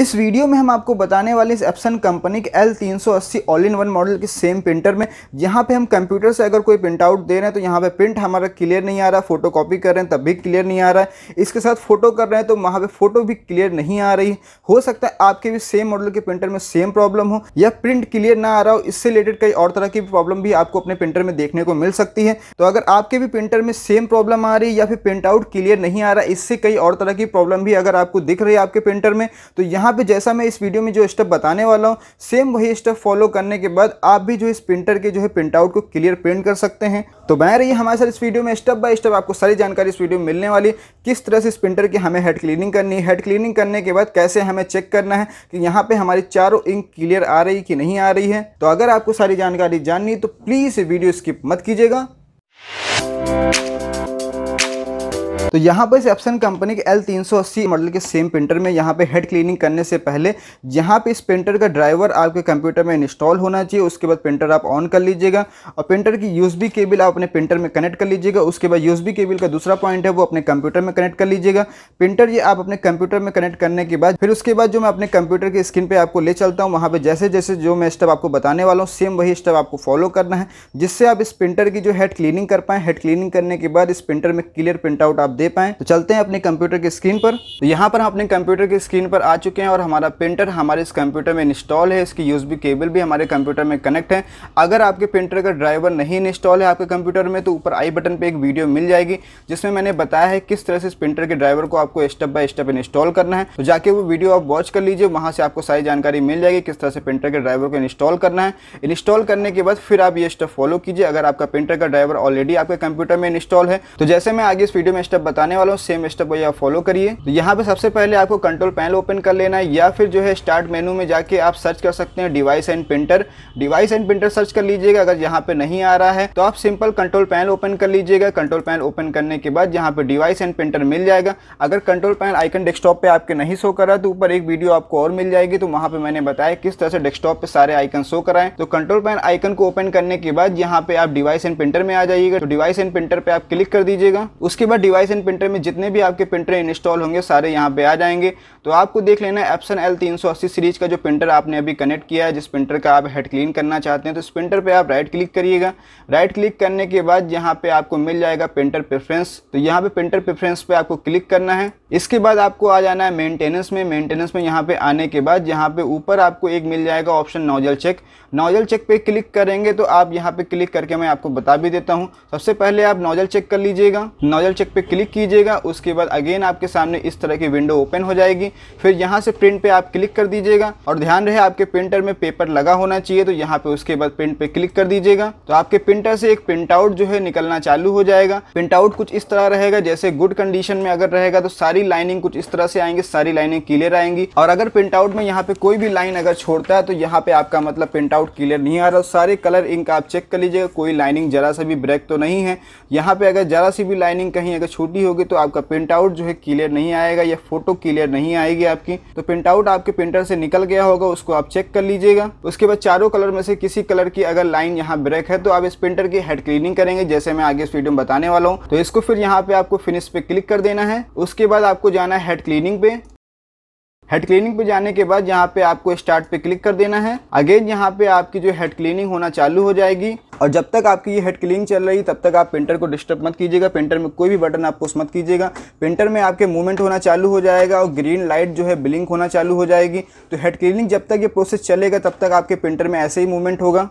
इस वीडियो में हम आपको बताने वाले इस एप्सन कंपनी के एल तीन सौ अस्सी ऑल इन वन मॉडल के सेम प्रिंटर में यहाँ पे हम कंप्यूटर से अगर कोई प्रिंट आउट दे रहे हैं तो यहाँ पे प्रिंट हमारा क्लियर नहीं आ रहा फोटो कॉपी कर रहे हैं तब भी क्लियर नहीं आ रहा है इसके साथ फोटो कर रहे हैं तो वहाँ पे फोटो भी क्लियर नहीं आ रही हो सकता है आपके भी सेम मॉडल के प्रिंटर में सेम प्रॉब्लम हो या प्रिंट क्लियर ना आ रहा हो इससे रिलेटेड कई और तरह की प्रॉब्लम भी आपको अपने प्रिंटर में देखने को मिल सकती है तो अगर आपके भी प्रिंटर में सेम प्रॉब्लम आ रही या फिर प्रिंट आउट क्लियर नहीं आ रहा इससे कई और तरह की प्रॉब्लम भी अगर आपको दिख रही है आपके प्रिंटर में तो यहाँ यहाँ पे जैसा मैं इस वीडियो में जो स्टेप बताने वाला हूँ सेम वही स्टेप फॉलो करने के बाद आप भी जो इस प्रिंटर के जो है प्रिंटआउट को क्लियर प्रिंट कर सकते हैं तो बनाए रहिए हमारे साथ इस वीडियो में स्टेप बाय स्टेप आपको सारी जानकारी इस वीडियो में मिलने वाली किस तरह से इस प्रिंटर की हमें हेड क्लीनिंग करनी है हेड क्लीनिंग करने के बाद कैसे हमें चेक करना है कि यहाँ पर हमारी चारों इंक क्लियर आ रही कि नहीं आ रही है तो अगर आपको सारी जानकारी जाननी है तो प्लीज़ वीडियो स्किप मत कीजिएगा तो यहाँ पर इस एप्सन कंपनी के एल तीन मॉडल के सेम प्रिंटर में यहाँ पे हेड क्लीनिंग करने से पहले यहाँ पे इस प्रिंटर का ड्राइवर आपके कंप्यूटर में इंस्टॉल होना चाहिए उसके बाद प्रिंटर आप ऑन कर लीजिएगा और प्रिंटर की यूएसबी केबल आप अपने प्रिंटर में कनेक्ट कर लीजिएगा उसके बाद यूएसबी केबल का दूसरा पॉइंट है वो अपने कंप्यूटर में कनेक्ट कर लीजिएगा प्रिंटर ये आप अपने कंप्यूटर में कनेक्ट करने के बाद फिर उसके बाद जो मैं अपने कंप्यूटर की स्क्रीन पर आपको ले चलता हूँ वहाँ पर जैसे जैसे जो मैं स्टेप आपको बताने वाला हूँ सेम वही स्टेप आपको फॉलो करना है जिससे आप इस प्रिंटर की जो हेड क्लीनिंग कर पाएँ हेड क्लीनिंग करने के बाद इस प्रिंटर में क्लियर प्रिंट आउट आप दे पाएँ तो चलते हैं अपने कंप्यूटर की स्क्रीन पर तो यहाँ पर हम अपने कंप्यूटर की स्क्रीन पर आ चुके हैं और हमारा प्रिंटर हमारे इस कंप्यूटर में इंस्टॉल है इसकी यूज केबल भी हमारे कंप्यूटर में कनेक्ट है अगर आपके प्रिंटर का ड्राइवर नहीं इंस्टॉल है आपके कंप्यूटर में तो ऊपर आई बटन पर एक वीडियो मिल जाएगी जिसमें मैंने बताया है किस तरह से इस प्रिंटर के ड्राइवर को आपको स्टेप बाय स्टेप इंस्टॉल करना है तो जाके वो वीडियो आप वॉच कर लीजिए वहाँ से आपको सारी जानकारी मिल जाएगी किस तरह से प्रिंटर के ड्राइवर को इंस्टॉल करना है इंस्टॉल करने के बाद फिर आप ये स्टेप फॉलो कीजिए अगर आपका प्रिंटर का ड्राइवर ऑलरेडी आपके कंप्यूटर में इंस्टॉल है तो जैसे मैं आगे इस वीडियो में स्टेप बताने वाला हूँ सेम स्टेप वही आप फॉलो करिए तो यहाँ पे सबसे पहले आपको कंट्रोल पैनल ओपन कर लेना है या फिर जो है स्टार्ट मेनू में जाके आप सर्च कर सकते हैं device and printer device and printer search कर लीजिएगा अगर यहाँ पे नहीं आ रहा है तो आप सिंपल कंट्रोल पैनल ओपन कर लीजिएगा कंट्रोल पैनल ओपन करने के बाद यहाँ पे डिवाइस एंड प्रिंटर मिल जाएगा अगर कंट्रोल पैनल आइकन डेस्कटॉप पे आपके नहीं शो करा तो ऊपर एक वीडियो आपको और मिल जाएगी तो वहाँ पर मैंने बताया किस तरह से डेस्कटॉप पे सारे आइकन शो कराएं तो कंट्रोल पैन आइकन को ओपन करने के बाद यहाँ पे आप डिवाइस एंड प्रिंटर में आ जाइएगा तो डिवाइस एंड प्रिंटर पे आप क्लिक कर दीजिएगा उसके बाद डिवाइस एंड एप्सन प्रिंटर में जितने भी आपके प्रिंटर इंस्टॉल होंगे सारे यहाँ पे आ जाएंगे तो आपको देख लेना एप्सन एल तीन सीरीज का जो प्रिंटर आपने अभी कनेक्ट किया है जिस प्रिंटर का आप हेड क्लीन करना चाहते हैं तो इस प्रिंटर पर आप राइट क्लिक करिएगा राइट क्लिक करने के बाद यहाँ पर आपको मिल जाएगा प्रिंटर प्रेफरेंस तो यहाँ पर प्रिंटर प्रेफरेंस पर आपको क्लिक करना है इसके बाद आपको आ जाना है मेंटेनेंस में मेंटेनेंस में यहाँ पे आने के बाद यहाँ पे ऊपर आपको एक मिल जाएगा option nozzle check nozzle check पे क्लिक करेंगे तो आप यहाँ पे क्लिक करके मैं आपको बता भी देता हूँ सबसे पहले आप नोजल चेक कर लीजिएगा नोजल चेक पे क्लिक क्लिक कीजिएगा उसके बाद अगेन आपके सामने इस तरह की विंडो ओपन हो जाएगी फिर यहाँ से प्रिंट पे आप क्लिक कर दीजिएगा और ध्यान रहे आपके प्रिंटर में पेपर लगा होना चाहिए तो यहाँ पे उसके बाद प्रिंट पे क्लिक कर दीजिएगा तो आपके प्रिंटर से एक प्रिंट आउट जो है निकलना चालू हो जाएगा प्रिंट आउट कुछ इस तरह रहेगा जैसे गुड कंडीशन में अगर रहेगा तो सारी लाइनिंग कुछ इस तरह से आएंगे सारी लाइनिंग क्लियर आएंगी और अगर प्रिंट आउट में यहाँ पे कोई भी लाइन अगर छोड़ता है तो यहाँ पे आपका मतलब प्रिंट आउट क्लियर नहीं आ रहा सारे कलर इंक आप चेक कर लीजिएगा कोई लाइनिंग जरा सा भी ब्रेक तो नहीं है यहाँ पे अगर जरा सी भी लाइनिंग कहीं अगर छूट छोटी होगी तो आपका प्रिंट आउट जो है क्लियर नहीं आएगा या फोटो क्लियर नहीं आएगी आपकी तो प्रिंट आउट आपके प्रिंटर से निकल गया होगा उसको आप चेक कर लीजिएगा उसके बाद चारों कलर में से किसी कलर की अगर लाइन यहाँ ब्रेक है तो आप इस प्रिंटर की हेड क्लीनिंग करेंगे जैसे मैं आगे इस वीडियो में बताने वाला हूँ तो इसको फिर यहाँ पे आपको फिनिश पे क्लिक कर देना है उसके बाद आपको जाना है हेड क्लीनिंग पे हेड क्लीनिंग पे जाने के बाद यहाँ पे आपको स्टार्ट पे क्लिक कर देना है अगेन यहाँ पे आपकी जो हेड क्लीनिंग होना चालू हो जाएगी और जब तक आपकी ये हेड क्लीनिंग चल रही तब तक आप प्रिंटर को डिस्टर्ब मत कीजिएगा प्रिंटर में कोई भी बटन आप पुश मत कीजिएगा प्रिंटर में आपके मूवमेंट होना चालू हो जाएगा और ग्रीन लाइट जो है ब्लिंक होना चालू हो जाएगी तो हेड क्लीनिंग जब तक ये प्रोसेस चलेगा तब तक आपके प्रिंटर में ऐसे ही मूवमेंट होगा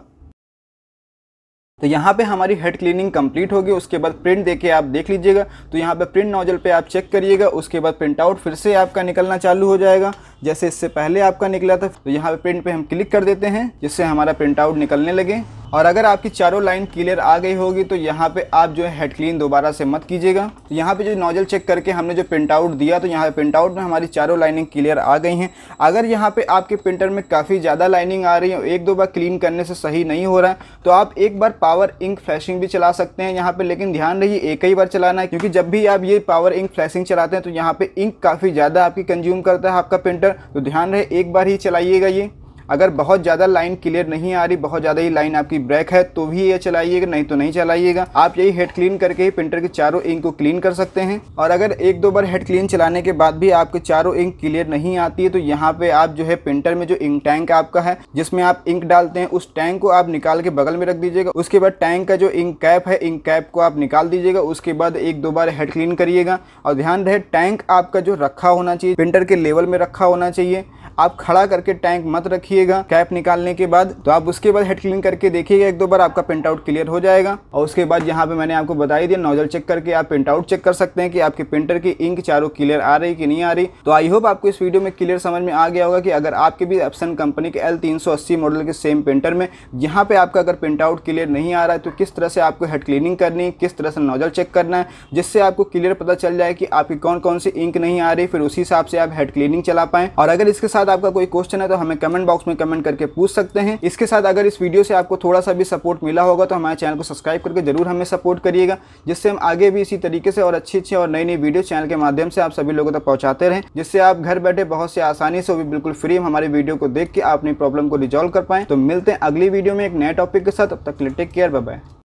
तो यहाँ पे हमारी हेड क्लीनिंग कंप्लीट होगी उसके बाद प्रिंट देके आप देख लीजिएगा तो यहाँ पे प्रिंट नोजल पे आप चेक करिएगा उसके बाद प्रिंट आउट फिर से आपका निकलना चालू हो जाएगा जैसे इससे पहले आपका निकला था तो यहाँ पे प्रिंट पे हम क्लिक कर देते हैं जिससे हमारा प्रिंट आउट निकलने लगे और अगर आपकी चारों लाइन क्लियर आ गई होगी तो यहाँ पे आप जो है हेड क्लीन दोबारा से मत कीजिएगा तो यहाँ पे जो नोजल चेक करके हमने जो प्रिंट आउट दिया तो यहाँ पे प्रिंट आउट में हमारी चारों लाइनिंग क्लियर आ गई हैं अगर यहाँ पे आपके प्रिंटर में काफ़ी ज़्यादा लाइनिंग आ रही है एक दो बार क्लीन करने से सही नहीं हो रहा है तो आप एक बार पावर इंक फ्लैशिंग भी चला सकते हैं यहाँ पर लेकिन ध्यान रही एक ही बार चलाना है क्योंकि जब भी आप ये पावर इंक फ्लैशिंग चलाते हैं तो यहाँ पर इंक काफ़ी ज़्यादा आपकी कंज्यूम करता है आपका प्रिंटर तो ध्यान रहे एक बार ही चलाइएगा ये अगर बहुत ज़्यादा लाइन क्लियर नहीं आ रही बहुत ज़्यादा ही लाइन आपकी ब्रेक है तो भी ये चलाइएगा नहीं तो नहीं चलाइएगा आप यही हेड क्लीन करके ही प्रिंटर के चारों इंक को क्लीन कर सकते हैं और अगर एक दो बार हेड क्लीन चलाने के बाद भी आपके चारों इंक क्लियर नहीं आती है तो यहाँ पे आप जो है प्रिंटर में जो इंक टैंक आपका है जिसमें आप इंक डालते हैं उस टैंक को आप निकाल के बगल में रख दीजिएगा उसके बाद टैंक का जो इंक कैप है इंक कैप को आप निकाल दीजिएगा उसके बाद एक दो बार हेड क्लीन करिएगा और ध्यान रहे टैंक आपका जो रखा होना चाहिए प्रिंटर के लेवल में रखा होना चाहिए आप खड़ा करके टैंक मत रखिए लीजिएगा कैप निकालने के बाद तो आप उसके बाद हेड क्लीन करके देखिएगा एक दो बार आपका प्रिंट आउट क्लियर हो जाएगा और उसके बाद यहाँ पे मैंने आपको बताई दिया नोजल चेक करके आप प्रिंट आउट चेक कर सकते हैं कि आपके प्रिंटर की इंक चारों क्लियर आ रही कि नहीं आ रही तो आई होप आपको इस वीडियो में क्लियर समझ में आ गया होगा कि अगर आपके भी एप्सन कंपनी के एल मॉडल के सेम प्रिंटर में यहाँ पे आपका अगर प्रिंट आउट क्लियर नहीं आ रहा है तो किस तरह से आपको हेड क्लीनिंग करनी है किस तरह से नोजल चेक करना है जिससे आपको क्लियर पता चल जाए कि आपकी कौन कौन सी इंक नहीं आ रही फिर उसी हिसाब से आप हेड क्लीनिंग चला पाए और अगर इसके साथ आपका कोई क्वेश्चन है तो हमें कमेंट बॉक्स में में कमेंट करके पूछ सकते हैं इसके साथ अगर इस वीडियो से आपको थोड़ा सा भी सपोर्ट मिला होगा तो हमारे चैनल को सब्सक्राइब करके जरूर हमें सपोर्ट करिएगा जिससे हम आगे भी इसी तरीके से और अच्छे अच्छे और नई नई वीडियो चैनल के माध्यम से आप सभी लोगों तक पहुंचाते रहें जिससे आप घर बैठे बहुत से आसानी से भी बिल्कुल फ्री हम हमारे वीडियो को देख के अपनी प्रॉब्लम को रिजॉल्व कर पाए तो मिलते हैं अगली वीडियो में एक नए टॉपिक के साथ अब तक टेक केयर बाय